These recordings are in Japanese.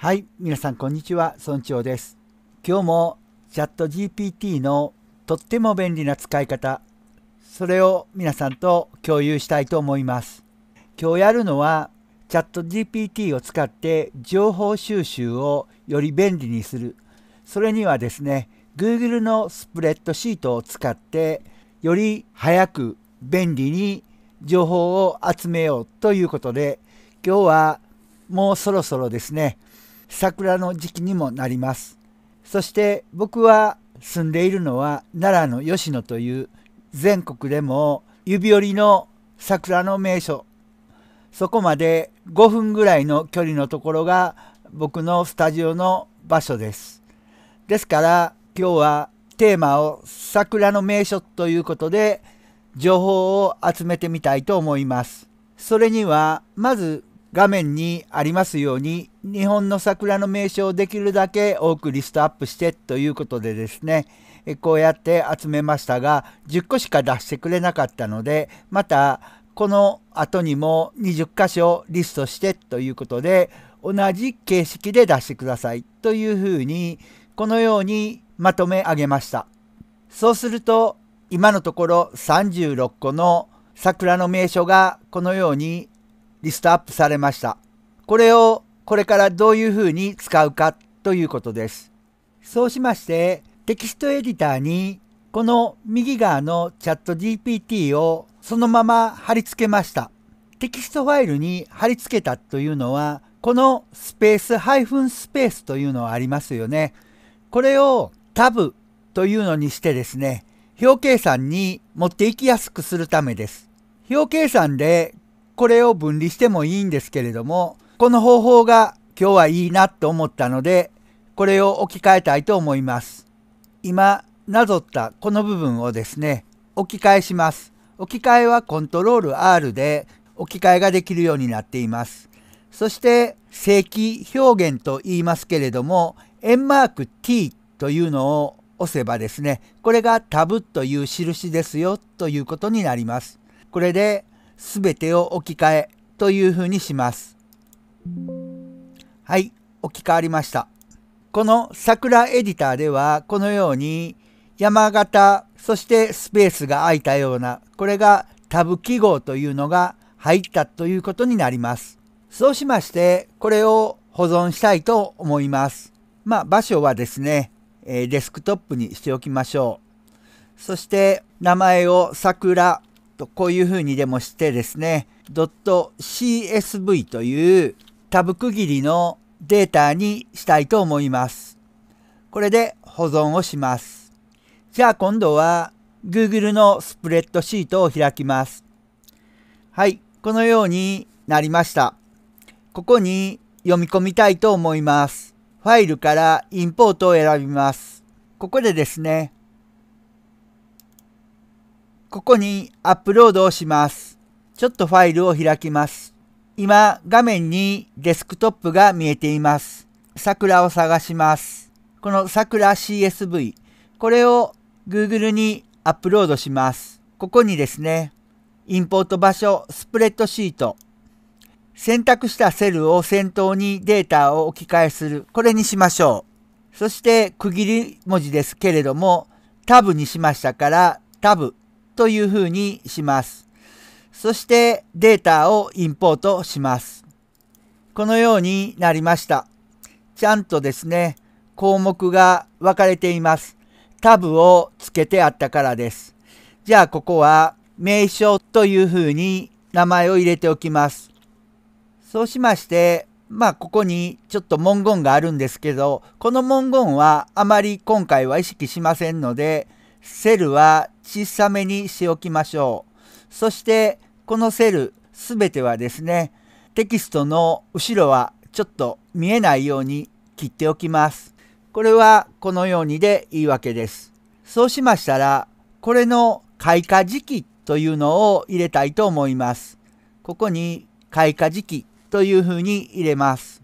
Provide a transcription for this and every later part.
はい、皆さんこんにちは、村長です。今日もチャット GPT のとっても便利な使い方、それを皆さんと共有したいと思います。今日やるのは、チャット GPT を使って情報収集をより便利にする。それにはですね、Google のスプレッドシートを使って、より早く便利に情報を集めようということで、今日はもうそろそろですね、桜の時期にもなります。そして僕は住んでいるのは奈良の吉野という全国でも指折りの桜の名所そこまで5分ぐらいの距離のところが僕のスタジオの場所ですですから今日はテーマを桜の名所ということで情報を集めてみたいと思いますそれにはまず画面にありますように日本の桜の名所をできるだけ多くリストアップしてということでですねこうやって集めましたが10個しか出してくれなかったのでまたこの後にも20箇所リストしてということで同じ形式で出してくださいというふうにこのようにまとめ上げましたそうすると今のところ36個の桜の名所がこのようにリストアップされました。これをこれからどういうふうに使うかということです。そうしまして、テキストエディターにこの右側のチャット GPT をそのまま貼り付けました。テキストファイルに貼り付けたというのは、このスペースハイフンスペースというのはありますよね。これをタブというのにしてですね、表計算に持っていきやすくするためです。表計算でこれを分離してもいいんですけれども、この方法が今日はいいなと思ったので、これを置き換えたいと思います。今、なぞったこの部分をですね、置き換えします。置き換えはコントロール R で置き換えができるようになっています。そして正規表現と言いますけれども、円マーク t というのを押せばですね、これがタブという印ですよということになります。これで全てを置き換えというふうにします。はい、置き換わりました。この桜エディターではこのように山形、そしてスペースが空いたような、これがタブ記号というのが入ったということになります。そうしまして、これを保存したいと思います。まあ、場所はですね、えデスクトップにしておきましょう。そして、名前を桜とこういうふうにでもしてですね、.csv というタブ区切りのデータにしたいと思います。これで保存をします。じゃあ今度は Google のスプレッドシートを開きます。はい、このようになりました。ここに読み込みたいと思います。ファイルからインポートを選びます。ここでですね、ここにアップロードをします。ちょっとファイルを開きます。今、画面にデスクトップが見えています。桜を探します。この桜 CSV、これを Google にアップロードします。ここにですね、インポート場所、スプレッドシート、選択したセルを先頭にデータを置き換えする。これにしましょう。そして区切り文字ですけれども、タブにしましたから、タブ。というふうにします。そしてデータをインポートします。このようになりました。ちゃんとですね、項目が分かれています。タブをつけてあったからです。じゃあここは名称というふうに名前を入れておきます。そうしまして、まあここにちょっと文言があるんですけど、この文言はあまり今回は意識しませんので、セルは小さめにしておきましょう。そしてこのセル全てはですね、テキストの後ろはちょっと見えないように切っておきます。これはこのようにでいいわけです。そうしましたら、これの開花時期というのを入れたいと思います。ここに開花時期というふうに入れます。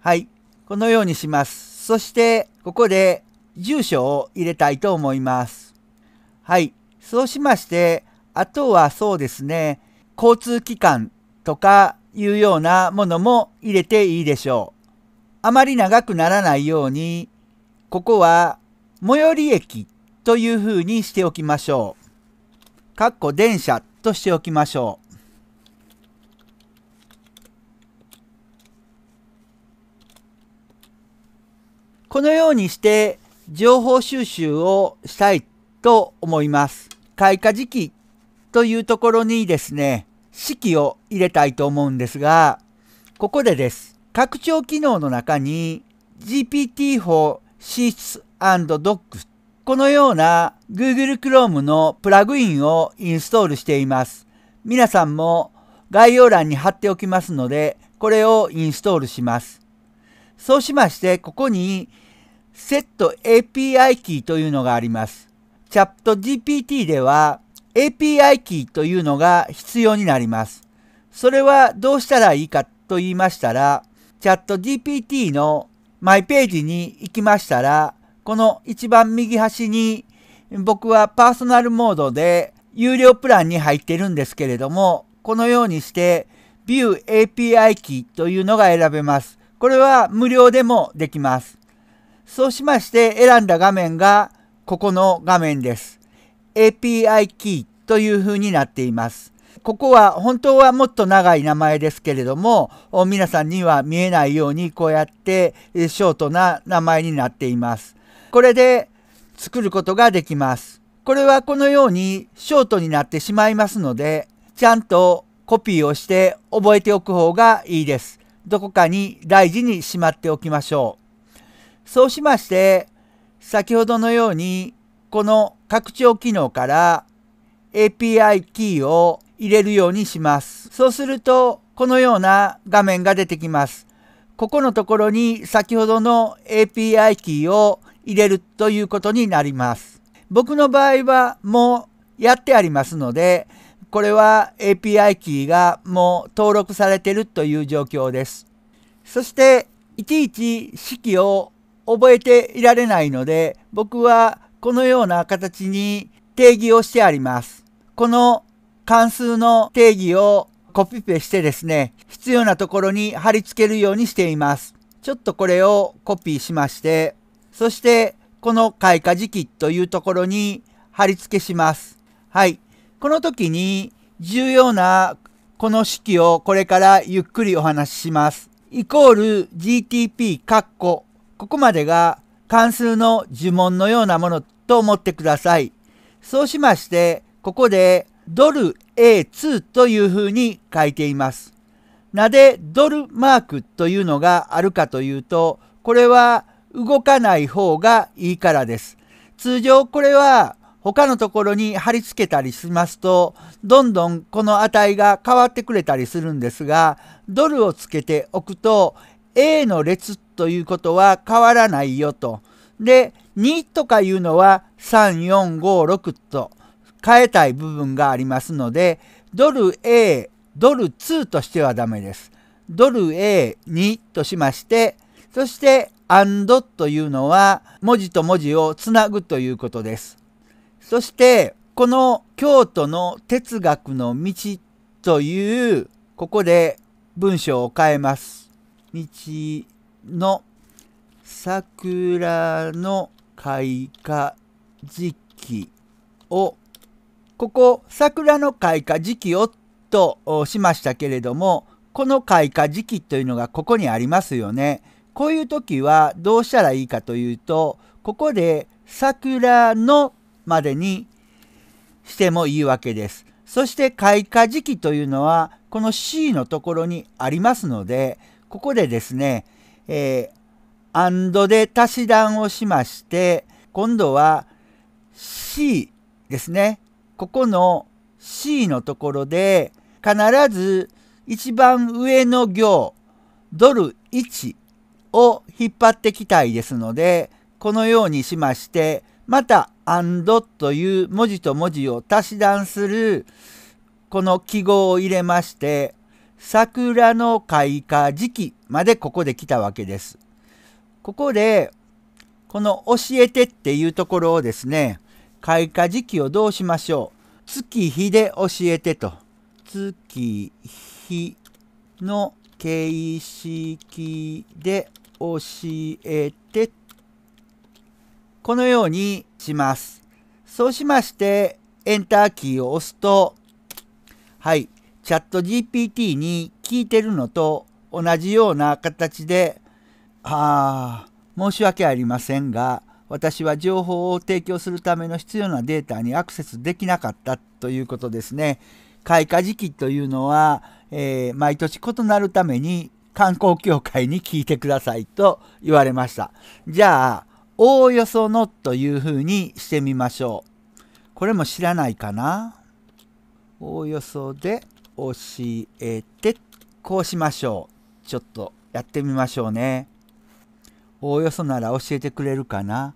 はい。このようにします。そして、ここで住所を入れたいと思います。はい。そうしまして、あとはそうですね、交通機関とかいうようなものも入れていいでしょう。あまり長くならないように、ここは最寄り駅というふうにしておきましょう。かっこ電車としておきましょう。このようにして情報収集をしたいと思います。開花時期というところにですね、式を入れたいと思うんですが、ここでです。拡張機能の中に GPT-4 Sheets Docs このような Google Chrome のプラグインをインストールしています。皆さんも概要欄に貼っておきますので、これをインストールします。そうしまして、ここにセット API キーというのがあります。チャット GPT では API キーというのが必要になります。それはどうしたらいいかと言いましたら、チャット GPT のマイページに行きましたら、この一番右端に僕はパーソナルモードで有料プランに入ってるんですけれども、このようにして View API キーというのが選べます。これは無料でもできます。そうしまして選んだ画面がここの画面です。API キーという風になっています。ここは本当はもっと長い名前ですけれども皆さんには見えないようにこうやってショートな名前になっています。これで作ることができます。これはこのようにショートになってしまいますのでちゃんとコピーをして覚えておく方がいいです。どこかに大事にしまっておきましょう。そうしまして、先ほどのように、この拡張機能から API キーを入れるようにします。そうすると、このような画面が出てきます。ここのところに先ほどの API キーを入れるということになります。僕の場合はもうやってありますので、これは API キーがもう登録されているという状況です。そして、いちいち式を覚えていられないので、僕はこのような形に定義をしてあります。この関数の定義をコピペしてですね、必要なところに貼り付けるようにしています。ちょっとこれをコピーしまして、そしてこの開花時期というところに貼り付けします。はい。この時に重要なこの式をこれからゆっくりお話しします。イコール GTP カッコここまでが関数の呪文のようなものと思ってください。そうしまして、ここでドル A2 というふうに書いています。なぜドルマークというのがあるかというと、これは動かない方がいいからです。通常これは他のところに貼り付けたりしますと、どんどんこの値が変わってくれたりするんですが、ドルをつけておくと、A の列ということは変わらないよと。で、2とかいうのは3、4、5、6と変えたい部分がありますので、ドル A、ドル2としてはダメです。ドル A2 としまして、そしてというのは文字と文字をつなぐということです。そして、この京都の哲学の道という、ここで文章を変えます。道の桜の開花時期をここ桜の開花時期をとしましたけれどもこの開花時期というのがここにありますよね。こういう時はどうしたらいいかというとここで桜のまでにしてもいいわけです。そして開花時期というのはこの C のところにありますのでここでですねえー、アンドで足し算をしまして、今度は C ですね。ここの C のところで、必ず一番上の行、ドル1を引っ張ってきたいですので、このようにしまして、またアンドという文字と文字を足し算するこの記号を入れまして桜の開花時期までここで来たわけです。ここでこの教えてっていうところをですね、開花時期をどうしましょう。月日で教えてと。月日の形式で教えて。このようにします。そうしまして、エンターキーを押すと、はい、チャット GPT に聞いてるのと同じような形で、ああ、申し訳ありませんが、私は情報を提供するための必要なデータにアクセスできなかったということですね。開花時期というのは、えー、毎年異なるために観光協会に聞いてくださいと言われました。じゃあ、おおよそのというふうにしてみましょう。これも知らないかなおおよそで教えて、こうしましょう。ちょっとやってみましょうね。おおよそなら教えてくれるかな。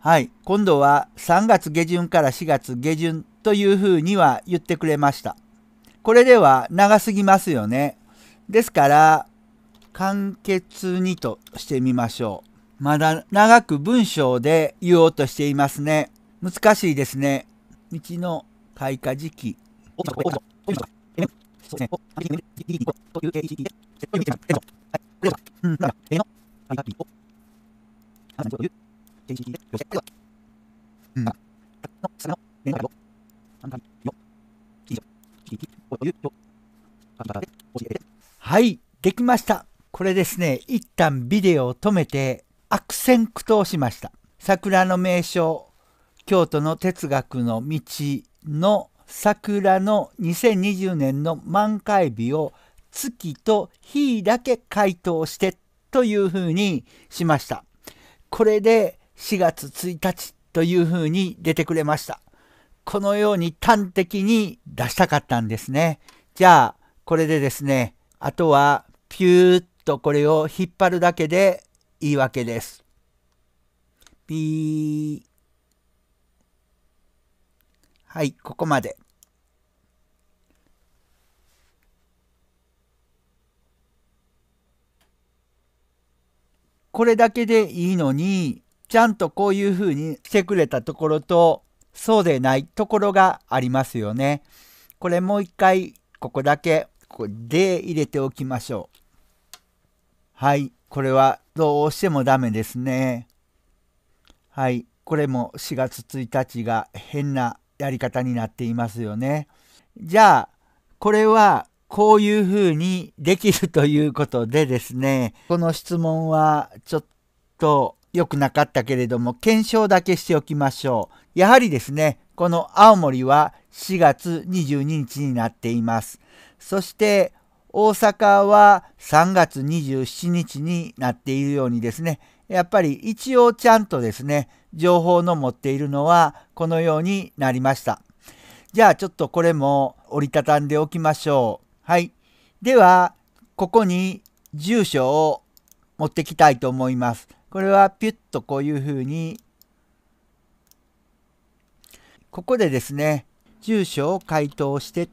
はい。今度は3月下旬から4月下旬というふうには言ってくれました。これでは長すぎますよね。ですから、簡潔にとしてみましょう。まだ長く文章で言おうとしていますね。難しいですね。道の開花時期。そうですね。というで、セットに見てまこれは、うん、ら、A の、というで、せ、これは、うん、ら、の、の、という、と、で、教えて。はい、できました。これですね、一旦ビデオを止めて、悪戦苦闘しました。桜の名所、京都の哲学の道の桜の2020年の満開日を月と日だけ回答してというふうにしました。これで4月1日というふうに出てくれました。このように端的に出したかったんですね。じゃあ、これでですね、あとはピューっとこれを引っ張るだけでいいわけです。ピー。はい、ここまで。これだけでいいのに、ちゃんとこういうふうにしてくれたところと、そうでないところがありますよね。これもう一回、ここだけ、ここで入れておきましょう。はい、これはどうしてもダメですね。はい、これも4月1日が変なやり方になっていますよね。じゃあこれはこういうふうにできるということでですねこの質問はちょっと良くなかったけれども検証だけしておきましょう。やはりですねこの青森は4月22日になっています。そして大阪は3月27日になっているようにですねやっぱり一応ちゃんとですね情報の持っているのはこのようになりました。じゃあちょっとこれも折りたたんでおきましょう。はい。では、ここに住所を持ってきたいと思います。これはピュッとこういうふうに、ここでですね、住所を回答して、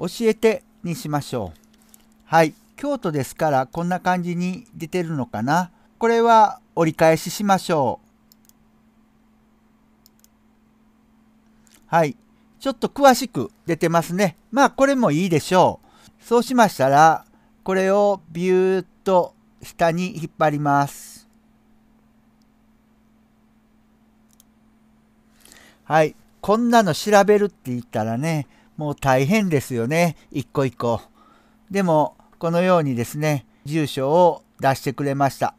教えてにしましょう。はい。京都ですからこんな感じに出てるのかな。これは折り返ししましょう。はい。ちょっと詳しく出てますね。まあこれもいいでしょう。そうしましたら、これをビューっと下に引っ張ります。はい。こんなの調べるって言ったらね、もう大変ですよね。一個一個。でも、このようにですね、住所を出してくれました。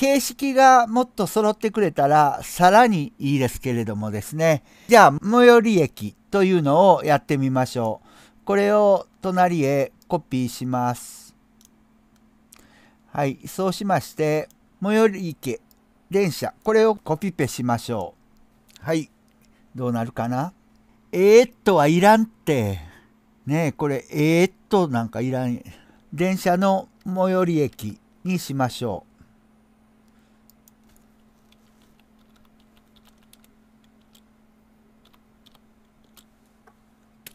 形式がもっと揃ってくれたらさらにいいですけれどもですね。じゃあ、最寄り駅というのをやってみましょう。これを隣へコピーします。はい、そうしまして、最寄り駅、電車、これをコピペしましょう。はい、どうなるかなえー、っとはいらんって。ねえ、これ、えー、っとなんかいらん。電車の最寄り駅にしましょう。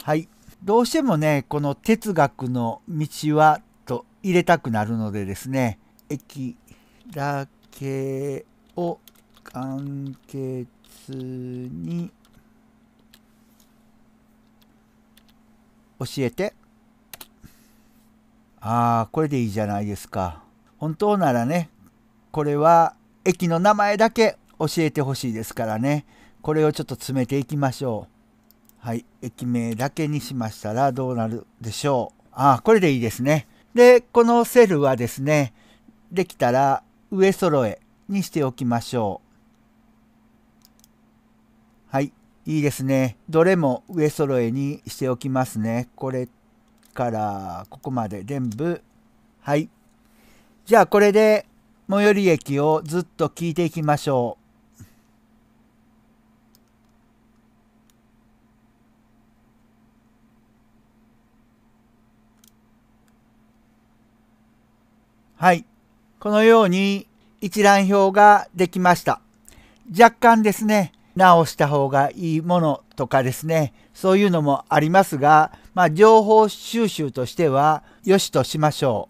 はい。どうしてもね、この哲学の道はと入れたくなるのでですね、駅だけを簡潔に教えて。ああ、これでいいじゃないですか。本当ならね、これは駅の名前だけ教えてほしいですからね。これをちょっと詰めていきましょう。はい、駅名だけにしましたらどうなるでしょう。ああ、これでいいですね。で、このセルはですね、できたら上揃えにしておきましょう。はい、いいですね。どれも上揃えにしておきますね。これからここまで全部。はい。じゃあこれで最寄り駅をずっと聞いていきましょう。はい。このように一覧表ができました。若干ですね、直した方がいいものとかですね、そういうのもありますが、まあ、情報収集としては良しとしましょ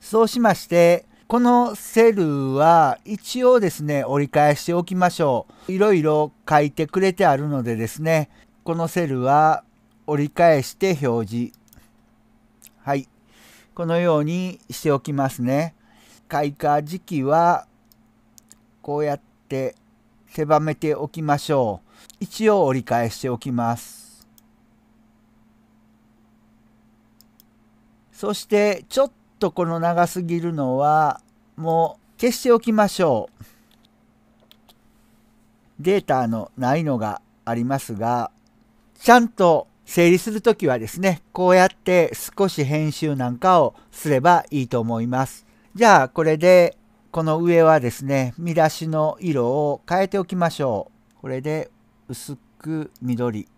う。そうしまして、このセルは一応ですね、折り返しておきましょう。いろいろ書いてくれてあるのでですね、このセルは折り返して表示。はい。このようにしておきますね。開花時期はこうやって狭めておきましょう。一応折り返しておきます。そしてちょっとこの長すぎるのはもう消しておきましょう。データのないのがありますが、ちゃんと整理するときはですね、こうやって少し編集なんかをすればいいと思います。じゃあこれでこの上はですね、見出しの色を変えておきましょう。これで薄く緑。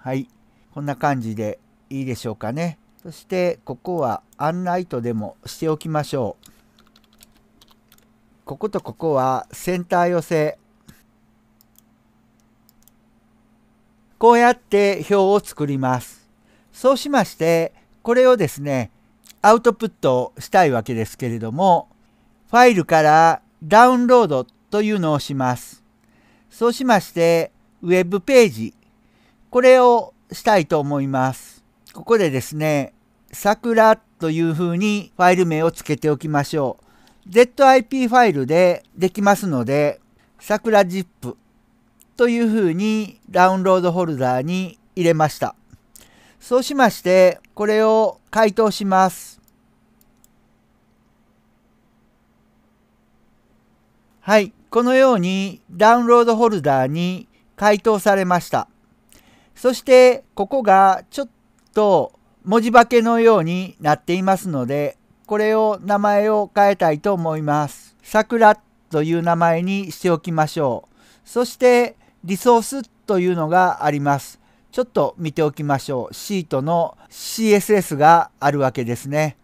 はい。こんな感じでいいでしょうかね。そしてここはアンライトでもしておきましょう。こことここはセンター寄せこうやって表を作ります。そうしまして、これをですね、アウトプットしたいわけですけれども、ファイルからダウンロードというのをします。そうしまして、ウェブページ、これをしたいと思います。ここでですね、桜というふうにファイル名をつけておきましょう。ZIP ファイルでできますので、桜 ZIP というふうにダウンロードホルダーに入れました。そうしまして、これを解凍します。はい、このようにダウンロードホルダーに解凍されました。そして、ここがちょっと文字化けのようになっていますので、これを名前を変えたいと思います。桜という名前にしておきましょう。そして、リソースというのがあります。ちょっと見ておきましょう。シートの CSS があるわけですね。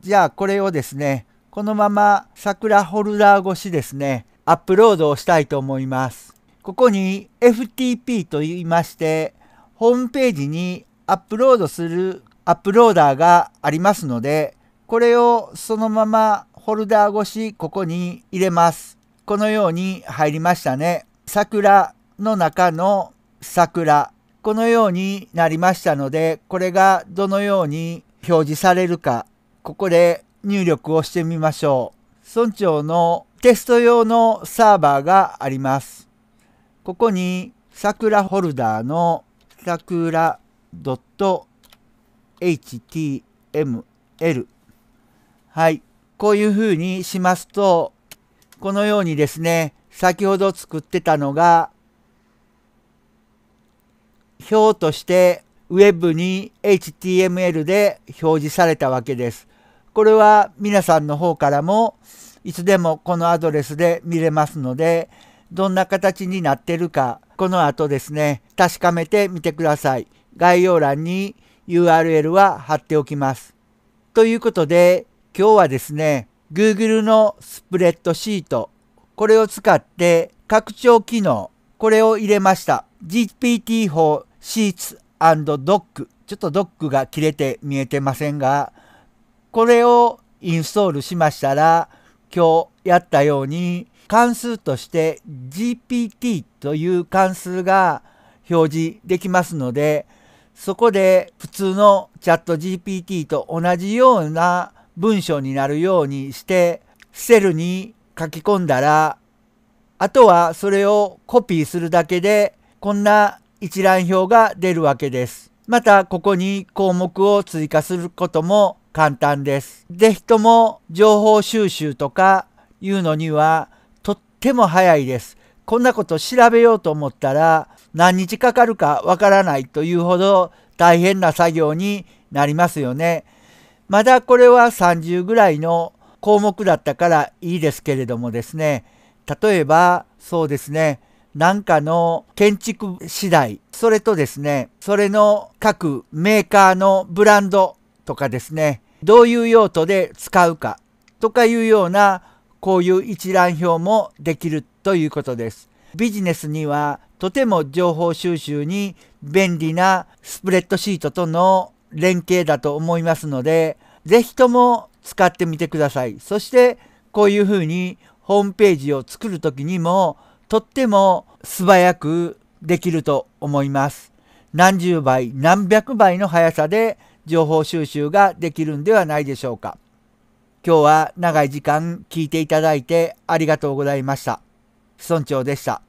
じゃあこれをですね、このまま桜ホルダー越しですね、アップロードをしたいと思います。ここに FTP と言いまして、ホームページにアップロードするアップローダーがありますので、これをそのままホルダー越しここに入れます。このように入りましたね。桜の中の桜このようになりましたのでこれがどのように表示されるかここで入力をしてみましょう村長のテスト用のサーバーがありますここに桜ホルダーの桜 .html はいこういうふうにしますとこのようにですね先ほど作ってたのが表としてウェブに HTML で表示されたわけです。これは皆さんの方からもいつでもこのアドレスで見れますので、どんな形になってるか、この後ですね、確かめてみてください。概要欄に URL は貼っておきます。ということで、今日はですね、Google のスプレッドシート、これを使って拡張機能、これを入れました。GPT 法シーツドッグ。ちょっとドックが切れて見えてませんが、これをインストールしましたら、今日やったように関数として GPT という関数が表示できますので、そこで普通のチャット GPT と同じような文章になるようにして、セルに書き込んだら、あとはそれをコピーするだけで、こんな一覧表が出るわけです。またここに項目を追加することも簡単です。是非とも情報収集とかいうのにはとっても早いです。こんなこと調べようと思ったら何日かかるかわからないというほど大変な作業になりますよね。まだこれは30ぐらいの項目だったからいいですけれどもですね。例えばそうですね。なんかの建築次第、それとですね、それの各メーカーのブランドとかですね、どういう用途で使うかとかいうようなこういう一覧表もできるということです。ビジネスにはとても情報収集に便利なスプレッドシートとの連携だと思いますので、是非とも使ってみてください。そしてこういうふうにホームページを作る時にもとっても素早くできると思います。何十倍、何百倍の速さで情報収集ができるんではないでしょうか。今日は長い時間聞いていただいてありがとうございました。村長でした。